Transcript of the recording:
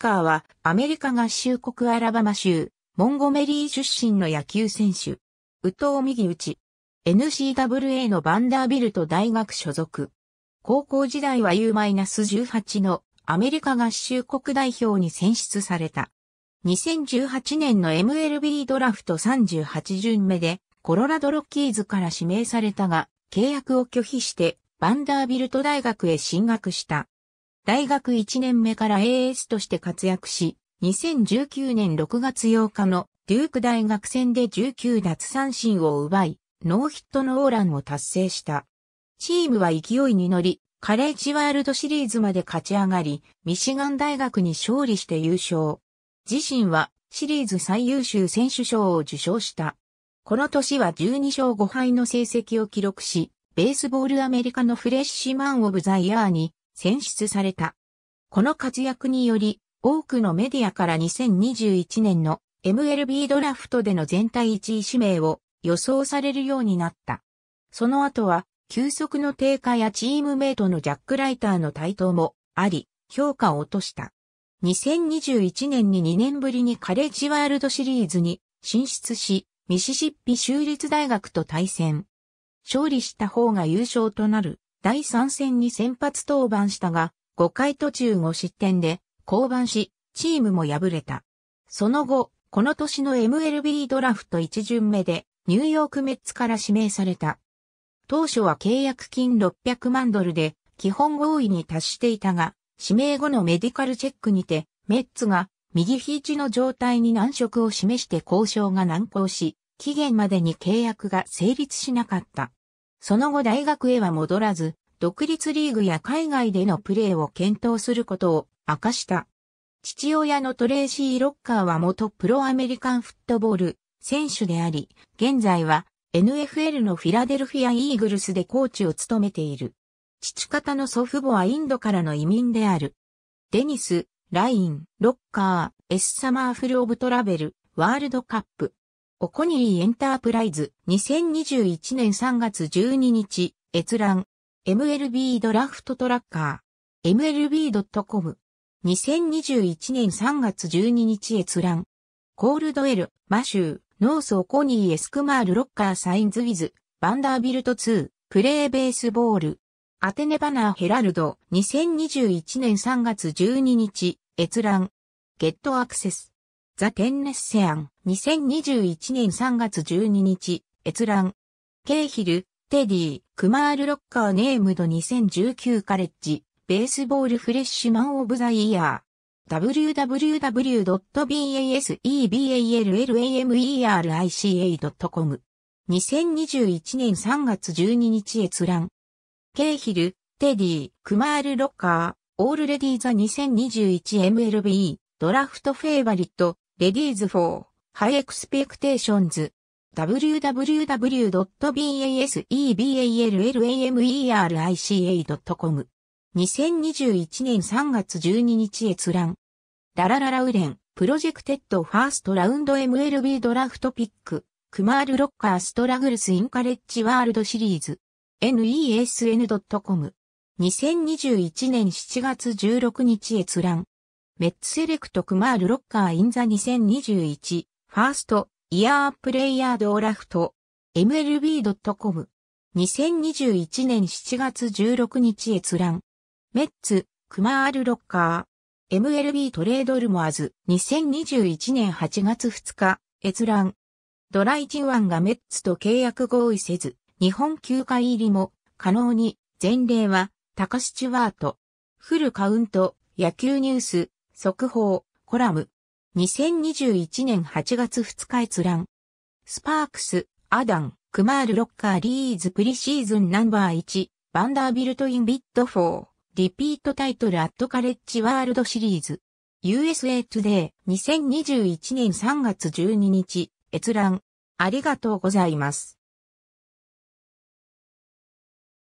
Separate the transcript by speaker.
Speaker 1: カーはアメリカ合衆国アラバマ州、モンゴメリー出身の野球選手。宇藤右内。n c w a のバンダービルト大学所属。高校時代は U-18 のアメリカ合衆国代表に選出された。2018年の MLB ドラフト38巡目でコロラドロッキーズから指名されたが契約を拒否してバンダービルト大学へ進学した。大学1年目から AS として活躍し、2019年6月8日のデューク大学戦で19奪三振を奪い、ノーヒットノーランを達成した。チームは勢いに乗り、カレッジワールドシリーズまで勝ち上がり、ミシガン大学に勝利して優勝。自身はシリーズ最優秀選手賞を受賞した。この年は12勝5敗の成績を記録し、ベースボールアメリカのフレッシュマン・オブ・ザ・イヤーに選出された。この活躍により、多くのメディアから2021年の MLB ドラフトでの全体1位指名を予想されるようになった。その後は、急速の低下やチームメイトのジャック・ライターの台頭もあり、評価を落とした。2021年に2年ぶりにカレッジワールドシリーズに進出し、ミシシッピ州立大学と対戦。勝利した方が優勝となる第3戦に先発登板したが、5回途中5失点で降板し、チームも敗れた。その後、この年の MLB ドラフト1巡目で、ニューヨークメッツから指名された。当初は契約金600万ドルで、基本合意に達していたが、指名後のメディカルチェックにて、メッツが右肘の状態に難色を示して交渉が難航し、期限までに契約が成立しなかった。その後大学へは戻らず、独立リーグや海外でのプレーを検討することを明かした。父親のトレーシー・ロッカーは元プロアメリカンフットボール選手であり、現在は NFL のフィラデルフィア・イーグルスでコーチを務めている。父方の祖父母はインドからの移民である。デニス、ライン、ロッカー、エス・サマーフル・オブ・トラベル、ワールドカップ、オコニーエンタープライズ2021年3月12日閲覧 MLB ドラフトトラッカー MLB.com 2021年3月12日閲覧コールドエルマシューノースオコニーエスクマールロッカーサインズウィズバンダービルト2プレーベースボールアテネバナーヘラルド2021年3月12日閲覧ゲットアクセスザ・テンネッセアン、2021年3月12日、閲覧。ケイヒル、テディ、クマール・ロッカー・ネームド2019カレッジ、ベースボール・フレッシュマン・オブ・ザ・イヤー。www.baseballamica.com 2021年3月12日閲覧。ケイヒル、テディ、クマール・ロッカー、オールレディーザ 2021MLB、ドラフトフェイバリット、レディーズ4、ハイエクスペクテーションズ。www.baseballmerica.com 2021年3月12日閲覧。ララララウレン、プロジェクテッドファーストラウンド MLB ドラフトピック、クマールロッカーストラグルスインカレッジワールドシリーズ、nesn.com。2021年7月16日閲覧。メッツセレクトクマールロッカーインザ2021ファーストイヤープレイヤードラフト MLB.com 2021年7月16日閲覧メッツクマールロッカー MLB トレードルモアズ2021年8月2日閲覧ドライチワンがメッツと契約合意せず日本球界入りも可能に前例は高シチュワートフルカウント野球ニュース速報、コラム。2021年8月2日閲覧。スパークス、アダン、クマール・ロッカーリーズプリシーズンナンバー1、バンダービルト・イン・ビット4、リピートタイトル・アット・カレッジ・ワールドシリーズ。USA Today 2021年3月12日、閲覧。ありがとうございます。